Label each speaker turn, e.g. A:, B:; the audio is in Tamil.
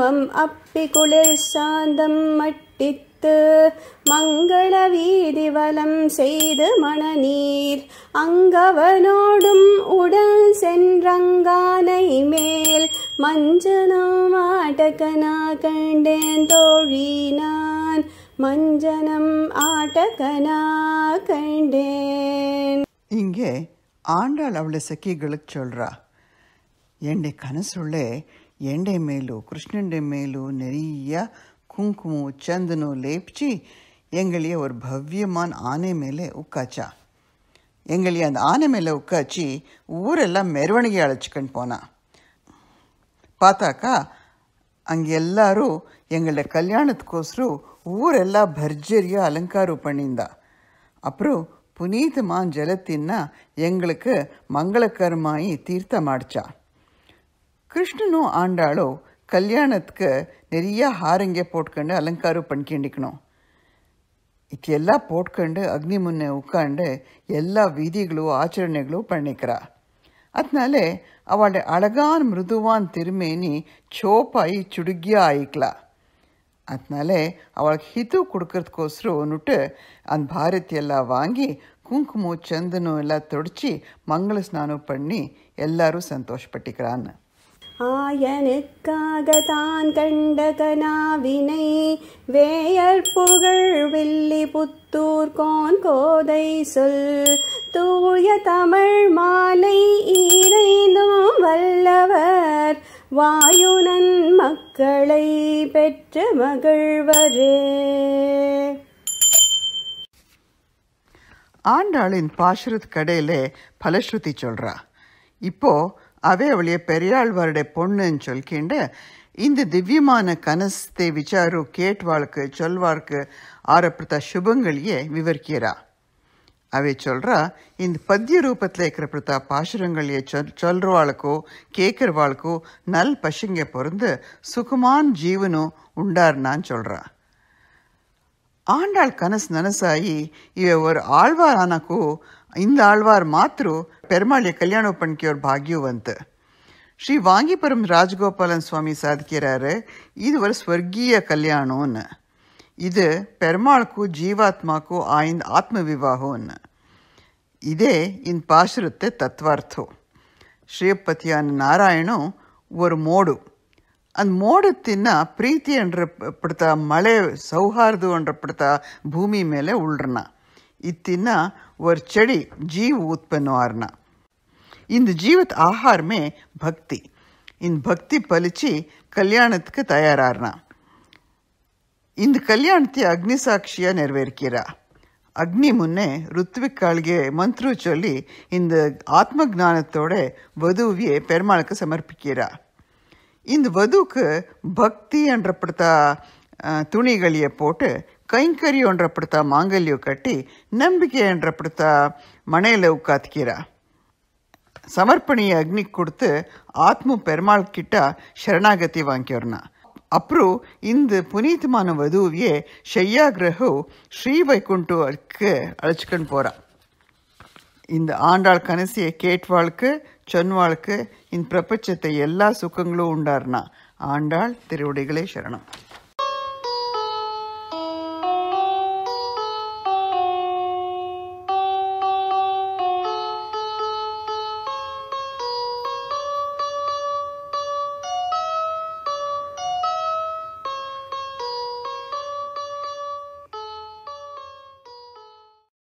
A: மர்மம் அப்பி குளிர் சாந்தம் மட்டித்து மங்கள வீதி வலம் செய்து மணநீர் அங்கவனோடும் உடல் சென்றங்கானை மேல் மஞ்சனோ ஆட்டகனா கண்டேன் தோழி நான் மஞ்சனம் ஆட்டகனா கண்டேன்
B: இங்கே ஆண்டாள் அவளை சக்கிகளுக்கு சொல்றா என்னை கனசுள்ளே எண்டை மேலும் கிருஷ்ணனுடைய மேலும் நிறைய குங்குமம் சந்தனம் லேப்ச்சி எங்களையே ஒரு பவ்யமான ஆனை மேலே உட்காச்சா எங்களையே அந்த ஆனை மேலே உட்காச்சி ஊரெல்லாம் மெரவணிகை அழைச்சிக்கன்னு போனான் பார்த்தாக்கா அங்கே எல்லாரும் எங்களோட கல்யாணத்துக்கோசரம் ஊரெல்லாம் பர்ஜரியாக அலங்காரம் பண்ணியிருந்தா அப்புறம் புனீதமான ஜலத்தின்னா எங்களுக்கு மங்களக்கரமாயி தீர்த்தம் அடித்தான் கிருஷ்ணனும் ஆண்டாளோ கல்யாணத்துக்கு நிறைய ஹாரங்க போட்கண்டு ಅಲಂಕಾರ பண்ணிಕೊಂಡಿக்கணும் ಇದೆಲ್ಲ போட்ಕೊಂಡು ಅಗ್ನಿ ಮುನ್ನೆ ಉಕ್ಕಂಡು ಎಲ್ಲ ವಿಧಿಗಳು ಆಚರಣೆಗಳು ಪಣ್ಣಿಕ್ರ ಅತ್ನಾಲೆ ಅವಳ ಅಳಗಾನ್ ಮೃದುವಾನ್ ತಿರುಮೇನಿ ಚೋಪಾಯಿ ಚುಡುಗಿಯ ಆಯಿಕ್ಲ ಅತ್ನಾಲೆ ಅವಳಿಗೆ ಹಿತು ಕುಡ್ಕರ್ದಕ್ಕೋಸ್ಕರ ಅನ್ನುಟ್ಟು ಅಂದ್ ಭಾರತಿ ಎಲ್ಲ ವಾಂಗಿ ಕುಂಕುಮ ಚಂದನೂ ಎಲ್ಲ ತೊಡಚಿ ಮಂಗಳ ಸ್ನಾನ ಪಣ್ಣಿ ಎಲ್ಲರೂ ಸಂತೋಷಪಟ್ಟಿಕ್ರಾನ್
A: ஆயனுக்காக தான் கண்ட கனாவினை வேயர் புகழ் வில்லி புத்தூர் கோன் கோதை சொல் தூய தமிழ் மாலை ஈரைந்தும் வல்லவர் வாயுனன் மக்களை பெற்று மகிழ்வரே
B: ஆண்டாளின் பாசுரத்துக்கு கடையில் பலஸ்ருதி சொல்றா இப்போ அவே பெரியாள் ಪೆರಿಯಾಳ್ವರಡೆ பொண்ணுன்னு சொல்கின்ற இந்த திவ்யமான கனஸ்தே விசாரோ கேட்வாளுக்கு சொல்வார்க்கு ஆரப்பிரத சுபங்களையே விவரிக்கிறா அவை சொல்கிறா இந்த பத்திய ரூபத்தில் இருக்கிற பிரதா பாசுரங்களையே சொல் சொல்கிறவாளுக்கோ கேட்குறவாளுக்கோ நல் பசுங்க பொருந்து சுகுமான் ஜீவனும் நான் சொல்கிறான் ಆಂಡಾಳ್ ಕನಸು ನನಸಾಯಿ ಇವೆ ಒರ್ ಆಳ್ವಾರ್ ಆನಕು ಇಂದ ಆಳ್ವಾರ್ ಮಾತ್ರ ಪೆರ್ಮಾಳಿಯ ಕಲ್ಯಾಣೋಪಣ್ಕಿಯವ್ರ ಭಾಗ್ಯವಂತ ಶ್ರೀ ವಾಂಗಿಪುರಂ ರಾಜಗೋಪಾಲನ್ ಸ್ವಾಮಿ ಸಾಧಕಿಯರಾರೆ ಇದು ஒரு ಸ್ವರ್ಗೀಯ கல்யாணம்னு இது பெருமாளுக்கும் ஜீவாத்மாக்கும் ஆயின் ஆத்ம விவாகம்னு இதே இன் பாசுரத்தை தத்வார்த்தம் ಶ್ರೀಪತಿಯಾನ ನಾರಾಯಣ ஒரு ಮೋಡು ಅಂದ್ ಮೋಡತ್ತಿನ್ನ ಪ್ರೀತಿ ಅಂಡ್ರೆ ಪಡ್ತಾ ಮಳೆ ಸೌಹಾರ್ದ ಅಂಡ್ರೆ ಪಡ್ತಾ ಭೂಮಿ ಮೇಲೆ ಉಳ್ರನ ಇತ್ತಿನ ಒರ್ ಚಡಿ ಜೀವ ಉತ್ಪನ್ನ ಆರ್ನ ಇಂದು ಜೀವತ್ ಆಹಾರಮೇ ಭಕ್ತಿ ಇಂದು ಭಕ್ತಿ பலிச்சு கல்யாணத்துக்கு தயாரானா இந்த கல்யாணத்தை அக்னி சாட்சியாக நிறைவேறிக்கிறா அக்னி முன்னே ருத்விக் கால்கே மந்த்ரு சொல்லி இந்த ஆத்ம ஜானத்தோட வதுவியை பெருமாளுக்கு சமர்ப்பிக்கிறா இந்த வதுக்கு பக்தி என்றப்படுத்தா துணிகளையை போட்டு கைங்கறி ಒಂಡ್ರಪಡ್ತಾ மாங்கல்யம் கட்டி நம்பிக்கை என்றப்படுத்தா மனையில் ಉಕ್ಕಾತ್ಕೀರ சமர்ப்பணியை அக்னி கொடுத்து ஆத்ம பெருமாள் கிட்ட சரணாகத்தி வாங்கிடுறா அப்புறம் இந்த புனிதமான ஷையா கிரகு ஸ்ரீ வைகுண்டுக்கு அழைச்சிக்கன்னு போகிறான் இந்த ஆண்டாள் கனசியை கேட்வாளுக்கு சொன்வாளுக்கு இந்த பிரபஞ்சத்தை எல்லா சுக்கங்களும் உண்டார்னா ஆண்டாள் திருவடிகளே சரணம்